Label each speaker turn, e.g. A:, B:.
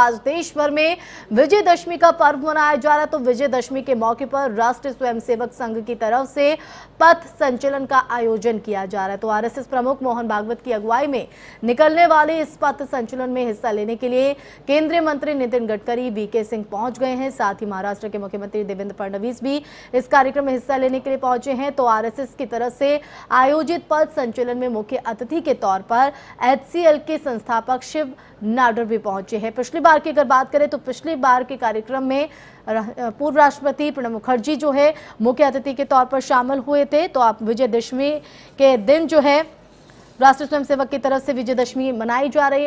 A: आज देश भर में विजयदशमी का पर्व मनाया जा रहा है तो विजयदशमी के मौके पर राष्ट्रीय स्वयंसेवक संघ की तरफ से पथ संचलन का आयोजन किया जा रहा है तो आरएसएस प्रमुख मोहन भागवत की अगुवाई में निकलने वाले इस पथ संचलन में हिस्सा लेने के लिए केंद्रीय मंत्री नितिन गडकरी वीके सिंह पहुंच गए हैं साथ ही महाराष्ट्र के मुख्यमंत्री देवेंद्र फडणवीस भी इस कार्यक्रम में हिस्सा लेने के लिए पहुंचे हैं तो आर की तरफ से आयोजित पथ संचलन में मुख्य अतिथि के तौर पर एच के संस्थापक शिव नाडर भी पहुंचे हैं पिछली बार की अगर बात करें तो पिछली बार के कार्यक्रम में पूर्व राष्ट्रपति प्रणब मुखर्जी जो है मुख्य अतिथि के तौर पर शामिल हुए थे तो आप विजयदशमी के दिन जो है राष्ट्रीय स्वयंसेवक की तरफ से विजयदशमी मनाई जा रही है